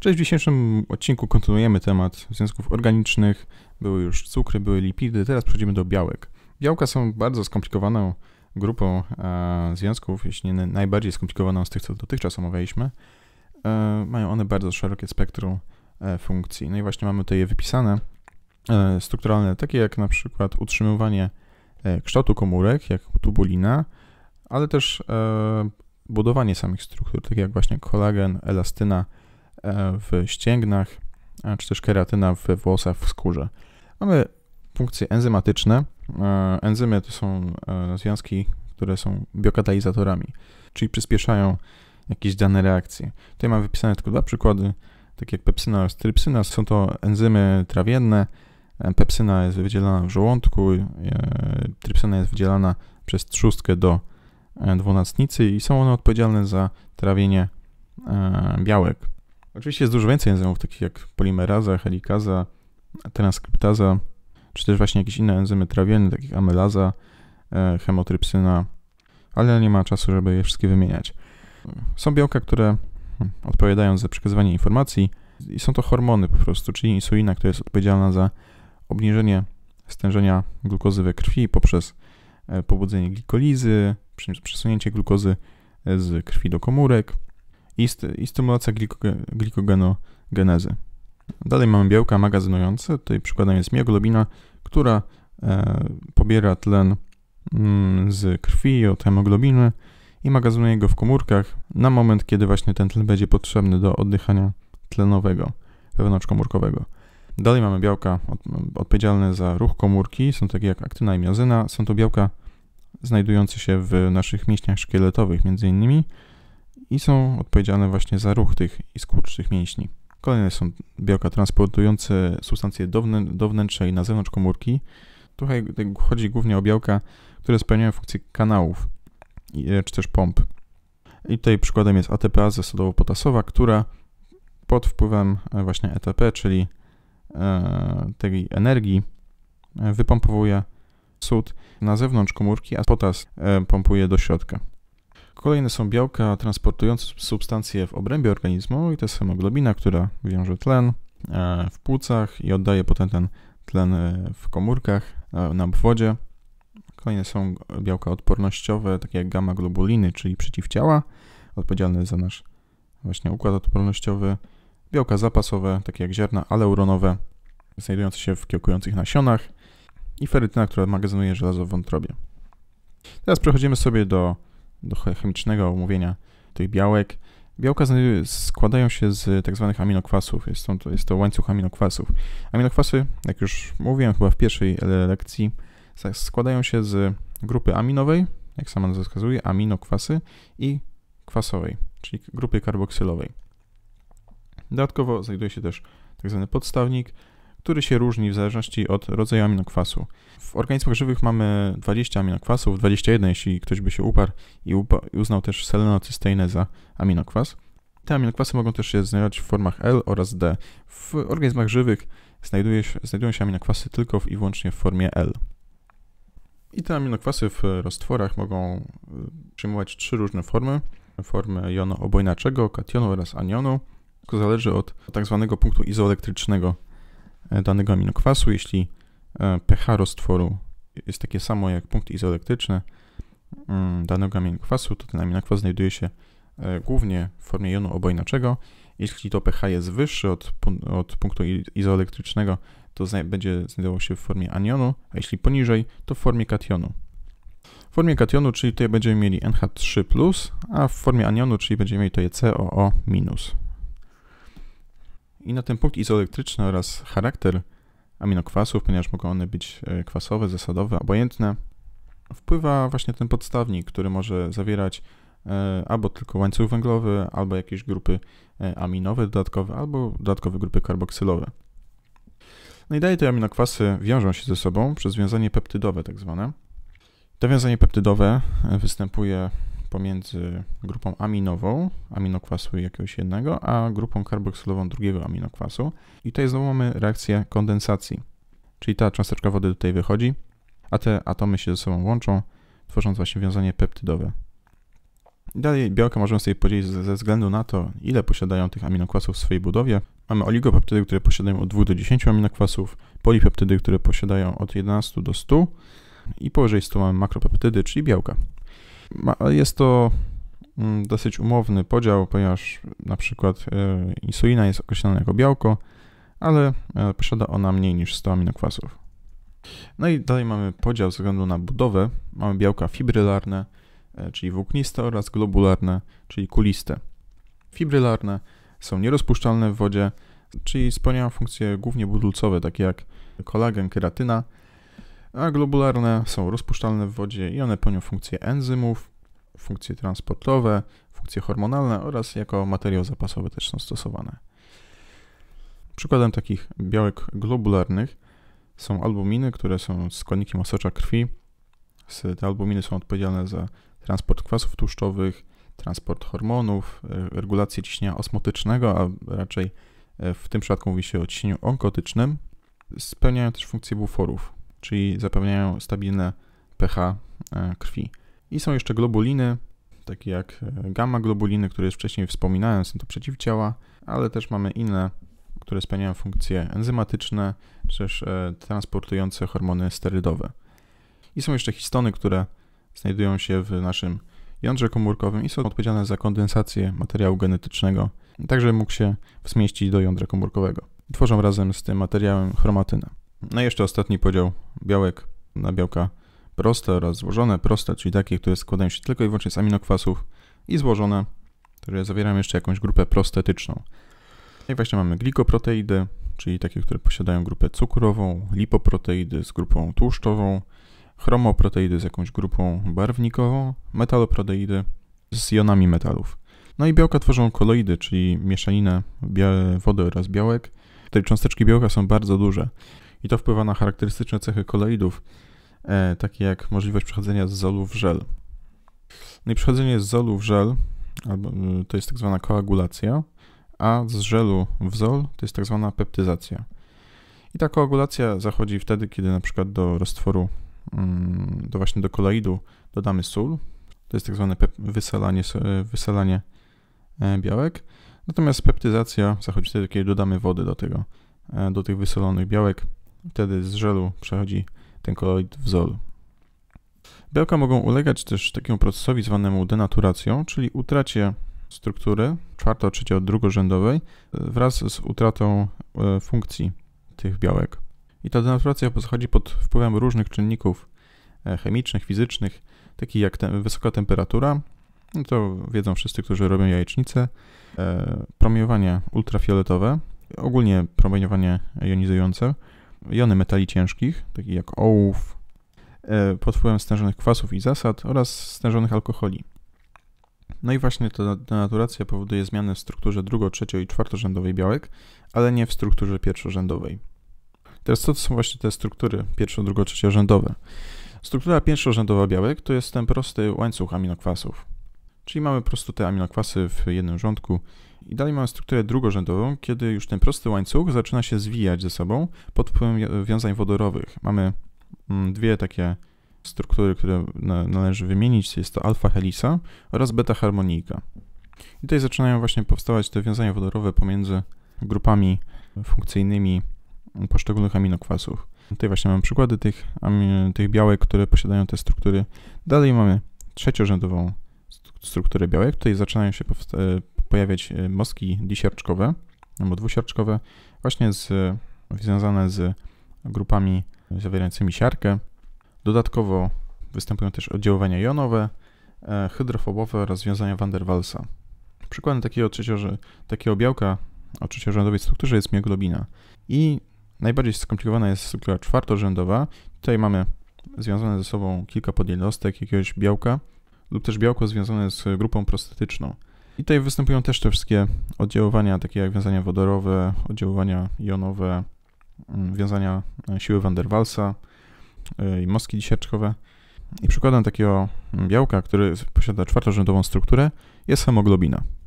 Cześć, w dzisiejszym odcinku kontynuujemy temat związków organicznych. Były już cukry, były lipidy, teraz przejdziemy do białek. Białka są bardzo skomplikowaną grupą e, związków, jeśli nie najbardziej skomplikowaną z tych, co dotychczas omawialiśmy. E, mają one bardzo szerokie spektrum e, funkcji. No i właśnie mamy tutaj je wypisane. strukturalne, takie jak na przykład utrzymywanie kształtu komórek, jak tubulina, ale też budowanie samych struktur, takie jak właśnie kolagen, elastyna, E, w ścięgnach, czy też keratyna we włosach, w skórze. Mamy funkcje enzymatyczne. E, enzymy to są e, związki, które są biokatalizatorami, czyli przyspieszają jakieś dane reakcje. Tutaj mam wypisane tylko dwa przykłady, tak jak pepsyna oraz trypsyna. Są to enzymy trawienne. Pepsyna jest wydzielana w żołądku, trypsyna jest wydzielana przez trzustkę do dwunastnicy i są one odpowiedzialne za trawienie białek. Oczywiście jest dużo więcej enzymów, takich jak polimeraza, helikaza, transkryptaza, czy też właśnie jakieś inne enzymy trawienne, takich amylaza, e, hemotrypsyna, ale nie ma czasu, żeby je wszystkie wymieniać. Są białka, które hmm, odpowiadają za przekazywanie informacji i są to hormony po prostu, czyli insulina, która jest odpowiedzialna za obniżenie stężenia glukozy we krwi poprzez e, pobudzenie glikolizy, przesunięcie glukozy e, z krwi do komórek, ist, istymulacja glikogenogenezy. Dalej mamy białka magazynujące, tutaj przykładem jest mioglobina, która e, pobiera tlen mm, z krwi od hemoglobiny i magazynuje go w komórkach na moment, kiedy właśnie ten tlen będzie potrzebny do oddychania tlenowego wewnątrzkomórkowego. Dalej mamy białka odpowiedzialne za ruch komórki, są takie jak aktyna i miozyna. Są to białka znajdujące się w naszych mięśniach szkieletowych między innymi i są odpowiedzialne właśnie za ruch tych i tych mięśni. Kolejne są białka transportujące substancje do, wnę do wnętrza i na zewnątrz komórki. Tutaj chodzi głównie o białka, które spełniają funkcję kanałów e, czy też pomp. I tutaj przykładem jest ATPaza zasadowo potasowa która pod wpływem e, właśnie ETP, czyli e, tej energii, wypompowuje sód na zewnątrz komórki, a potas pompuje do środka. Kolejne są białka transportujące substancje w obrębie organizmu i to jest hemoglobina, która wiąże tlen e, w płucach i oddaje potem ten tlen e, w komórkach, e, na obwodzie. Kolejne są białka odpornościowe, takie jak gamma globuliny, czyli przeciwciała, odpowiedzialne za nasz właśnie układ odpornościowy. Białka zapasowe, takie jak ziarna aleuronowe, znajdujące się w kiełkujących nasionach i ferytyna, która magazynuje żelazo w wątrobie. Teraz przechodzimy sobie do do chemicznego omówienia tych białek. Białka składają się z tak zwanych aminokwasów, jest to, jest to łańcuch aminokwasów. Aminokwasy, jak już mówiłem chyba w pierwszej lekcji, składają się z grupy aminowej, jak sama nazwa wskazuje, aminokwasy i kwasowej, czyli grupy karboksylowej. Dodatkowo znajduje się też tak zwany podstawnik, który się różni w zależności od rodzaju aminokwasu. W organizmach żywych mamy 20 aminokwasów, 21 jeśli ktoś by się uparł i uznał też selenocysteinę za aminokwas. Te aminokwasy mogą też się znajdować w formach L oraz D. W organizmach żywych znajduje się, znajdują się aminokwasy tylko i wyłącznie w formie L. I te aminokwasy w roztworach mogą y, przyjmować trzy różne formy. Formy jonu obojnaczego, kationu oraz anionu. To zależy od tak zwanego punktu izoelektrycznego E, danego aminokwasu. Jeśli e, pH roztworu jest takie samo jak punkt izoelektryczny mm, danego aminokwasu, to ten aminokwas znajduje się e, głównie w formie jonu obojnaczego. Jeśli to pH jest wyższy od, od punktu izoelektrycznego, to zna będzie znajdowało się w formie anionu, a jeśli poniżej, to w formie kationu. W formie kationu, czyli tutaj będziemy mieli NH3+, a w formie anionu, czyli będziemy mieli tutaj COO-. I na ten punkt izoelektryczny oraz charakter aminokwasów, ponieważ mogą one być e, kwasowe, zasadowe, obojętne, wpływa właśnie ten podstawnik, który może zawierać e, albo tylko łańcuch węglowy, albo jakieś grupy e, aminowe dodatkowe, albo dodatkowe grupy karboksylowe. No i dalej te aminokwasy wiążą się ze sobą przez wiązanie peptydowe tak zwane. To wiązanie peptydowe występuje pomiędzy grupą aminową, aminokwasu jakiegoś jednego, a grupą karboksylową drugiego aminokwasu. I tutaj znowu mamy reakcję kondensacji, czyli ta cząsteczka wody tutaj wychodzi, a te atomy się ze sobą łączą, tworząc właśnie wiązanie peptydowe. Dalej białka możemy sobie podzielić ze względu na to, ile posiadają tych aminokwasów w swojej budowie. Mamy oligopeptydy, które posiadają od 2 do 10 aminokwasów, polipeptydy, które posiadają od 11 do 100 i powyżej 100 mamy makropeptydy, czyli białka jest to mm, dosyć umowny podział, ponieważ na przykład e, insulina jest określona jako białko, ale e, posiada ona mniej niż 100 aminokwasów. No i dalej mamy podział ze względu na budowę. Mamy białka fibrylarne, e, czyli włókniste oraz globularne, czyli kuliste. Fibrylarne są nierozpuszczalne w wodzie, czyli spełniają funkcje głównie budulcowe, takie jak kolagen, keratyna, a globularne są rozpuszczalne w wodzie i one pełnią funkcje enzymów, funkcje transportowe, funkcje hormonalne oraz jako materiał zapasowy też są stosowane. Przykładem takich białek globularnych są albuminy, które są składnikiem osocza krwi. Te albuminy są odpowiedzialne za transport kwasów tłuszczowych, transport hormonów, regulację ciśnienia osmotycznego, a raczej e, w tym przypadku mówi się o ciśnieniu onkotycznym. Spełniają też funkcję buforów, czyli zapewniają stabilne pH e, krwi. I są jeszcze globuliny, takie jak e, gamma globuliny, które już wcześniej wspominałem, są to przeciwciała, ale też mamy inne, które spełniają funkcje enzymatyczne, czy też e, transportujące hormony sterydowe. I są jeszcze histony, które znajdują się w naszym jądrze komórkowym i są odpowiedzialne za kondensację materiału genetycznego, tak żeby mógł się wzmieścić do jądra komórkowego. tworzą razem z tym materiałem chromatynę. No i jeszcze ostatni podział białek na białka proste oraz złożone. Proste, czyli takie, które składają się tylko i wyłącznie z aminokwasów i złożone, które zawierają jeszcze jakąś grupę prostetyczną. I właśnie mamy glikoproteidy, czyli takie, które posiadają grupę cukrową, lipoproteidy z grupą tłuszczową, chromoproteidy z jakąś grupą barwnikową, metaloproteidy z jonami metalów. No i białka tworzą koloidy, czyli mieszaninę wody oraz białek, której cząsteczki białka są bardzo duże i to wpływa na charakterystyczne cechy koloidów, e, takie jak możliwość przechodzenia z zolu w żel. No i przechodzenie z zolu w żel y, to jest tak zwana koagulacja, a z żelu w zol to jest tak zwana peptyzacja. I ta koagulacja zachodzi wtedy, kiedy na przykład do roztworu, mm, do właśnie do koloidu dodamy sól, to jest tak zwane wysalanie, e, wysalanie e, białek, natomiast peptyzacja zachodzi wtedy, kiedy dodamy wody do tego, do tych wysolonych białek, Wtedy z żelu przechodzi ten koloid w zol. Białka mogą ulegać też takiemu procesowi zwanemu denaturacją, czyli utracie struktury czwarto-, trzecio-, drugorzędowej wraz z utratą e, funkcji tych białek. I ta denaturacja pochodzi pod wpływem różnych czynników e, chemicznych, fizycznych, takich jak te, wysoka temperatura, no to wiedzą wszyscy, którzy robią jajecznicę, e, promieniowanie ultrafioletowe, ogólnie promieniowanie jonizujące, jony metali ciężkich, takich jak ołów, e, pod wpływem stężonych kwasów i zasad oraz stężonych alkoholi. No i właśnie ta denaturacja powoduje zmiany w strukturze drugo-, trzecio- i czwartorzędowej białek, ale nie w strukturze pierwszorzędowej. Teraz co to są właśnie te struktury pierwszo-, drugo-, trzeciorzędowe? Struktura pierwszorzędowa białek to jest ten prosty łańcuch aminokwasów. Czyli mamy po prostu te aminokwasy w jednym rządku. I dalej mamy strukturę drugorzędową, kiedy już ten prosty łańcuch zaczyna się zwijać ze sobą pod wpływem wiązań wodorowych. Mamy mm, dwie takie struktury, które należy wymienić. Jest to alfa helisa oraz beta harmonijka. I tutaj zaczynają właśnie powstawać te wiązania wodorowe pomiędzy grupami funkcyjnymi poszczególnych aminokwasów. Tutaj właśnie mamy przykłady tych, tych białek, które posiadają te struktury. Dalej mamy trzeciorzędową struktury białek. Tutaj zaczynają się e, pojawiać e, mostki disiarczkowe albo dwusiarczkowe, właśnie z, związane z grupami zawierającymi siarkę. Dodatkowo występują też oddziaływania jonowe, e, hydrofobowe związania van der Waalsa. Przykładem takiego, takiego białka o trzeciorzędowej strukturze jest mioglobina. I najbardziej skomplikowana jest struktura czwartorzędowa. Tutaj mamy związane ze sobą kilka podjednostek jakiegoś białka, lub też białko związane z grupą prostetyczną. I tutaj występują też te wszystkie oddziaływania, takie jak wiązania wodorowe, oddziaływania jonowe, mm, wiązania e, siły van der Waalsa e, i mostki dzisiaczkowe. I przykładem takiego białka, który posiada czwartorzędową strukturę, jest hemoglobina.